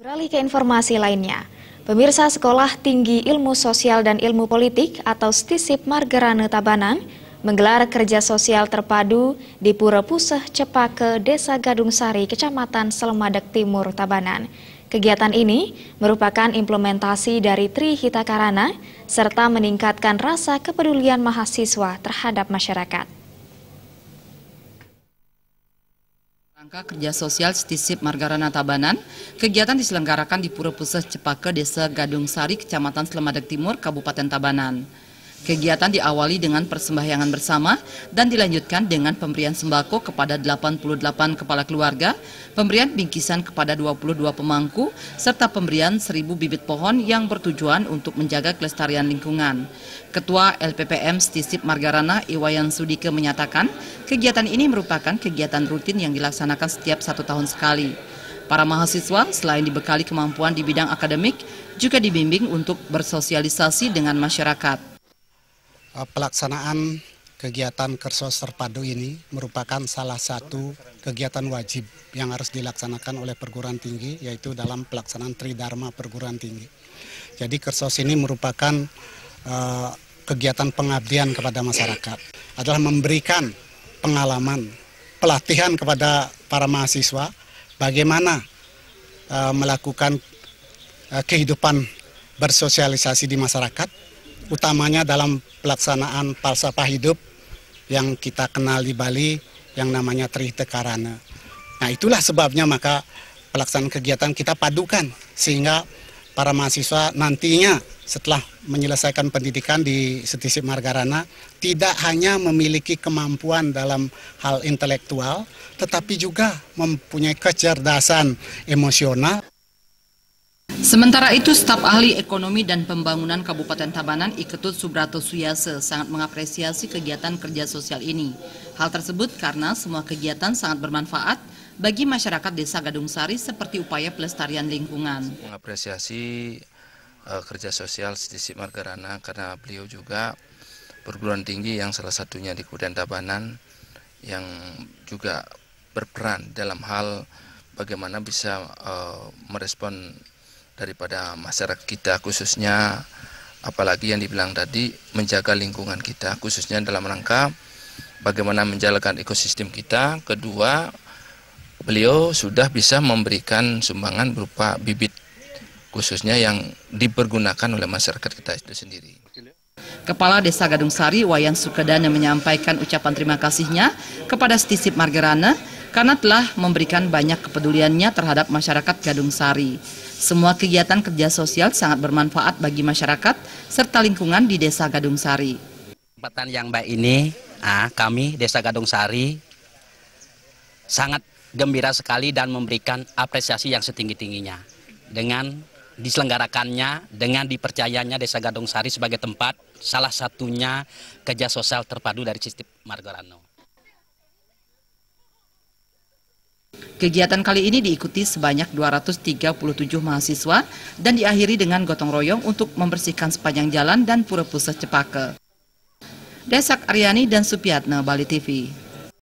Beralih ke informasi lainnya. Pemirsa Sekolah Tinggi Ilmu Sosial dan Ilmu Politik atau STISIP Margarane Tabanan menggelar kerja sosial terpadu di Pura Puseh Cepake, Desa Gadung Sari, Kecamatan Selemadeg Timur, Tabanan. Kegiatan ini merupakan implementasi dari Tri Hitakarana serta meningkatkan rasa kepedulian mahasiswa terhadap masyarakat. rangka kerja sosial Stisip Margarana Tabanan, kegiatan diselenggarakan di Pura Pusat Cepake, Desa Gadung Sari, Kecamatan Selamadeg Timur, Kabupaten Tabanan. Kegiatan diawali dengan persembahyangan bersama dan dilanjutkan dengan pemberian sembako kepada 88 kepala keluarga, pemberian bingkisan kepada 22 pemangku, serta pemberian 1000 bibit pohon yang bertujuan untuk menjaga kelestarian lingkungan. Ketua LPPM Stisip Margarana Iwayan Sudike menyatakan, kegiatan ini merupakan kegiatan rutin yang dilaksanakan setiap satu tahun sekali. Para mahasiswa selain dibekali kemampuan di bidang akademik, juga dibimbing untuk bersosialisasi dengan masyarakat. Eh, pelaksanaan kegiatan kersos terpadu ini merupakan salah satu kegiatan wajib yang harus dilaksanakan oleh perguruan tinggi yaitu dalam pelaksanaan tridharma perguruan tinggi. Jadi kersos ini merupakan uh, kegiatan pengabdian kepada masyarakat adalah memberikan pengalaman pelatihan kepada para mahasiswa bagaimana uh, melakukan uh, kehidupan bersosialisasi di masyarakat utamanya dalam pelaksanaan falsafah hidup yang kita kenal di Bali yang namanya Trihita Karana. Nah itulah sebabnya maka pelaksanaan kegiatan kita padukan sehingga para mahasiswa nantinya setelah menyelesaikan pendidikan di Setisip Margarana tidak hanya memiliki kemampuan dalam hal intelektual tetapi juga mempunyai kecerdasan emosional Sementara itu, staf ahli ekonomi dan pembangunan Kabupaten Tabanan Iketut Subrato Suyase sangat mengapresiasi kegiatan kerja sosial ini. Hal tersebut karena semua kegiatan sangat bermanfaat bagi masyarakat desa Gadung Sari seperti upaya pelestarian lingkungan. Mengapresiasi uh, kerja sosial sisi Margarana karena beliau juga perguruan tinggi yang salah satunya di Kabupaten Tabanan yang juga berperan dalam hal bagaimana bisa uh, merespon daripada masyarakat kita khususnya apalagi yang dibilang tadi menjaga lingkungan kita khususnya dalam rangka bagaimana menjalankan ekosistem kita kedua beliau sudah bisa memberikan sumbangan berupa bibit khususnya yang dipergunakan oleh masyarakat kita itu sendiri Kepala Desa Gadung Sari Wayan Sukedana menyampaikan ucapan terima kasihnya kepada Stisip Margerana karena telah memberikan banyak kepeduliannya terhadap masyarakat Gadung Sari. Semua kegiatan kerja sosial sangat bermanfaat bagi masyarakat serta lingkungan di Desa Gadung Sari. Kesempatan yang baik ini, ah, kami Desa Gadung Sari sangat gembira sekali dan memberikan apresiasi yang setinggi-tingginya dengan diselenggarakannya dengan dipercayanya Desa Gadung Sari sebagai tempat salah satunya kerja sosial terpadu dari Sistip Margorano. Kegiatan kali ini diikuti sebanyak 237 mahasiswa dan diakhiri dengan gotong royong untuk membersihkan sepanjang jalan dan pura pura Cepake. Desak Aryani dan Supiatna, Bali TV.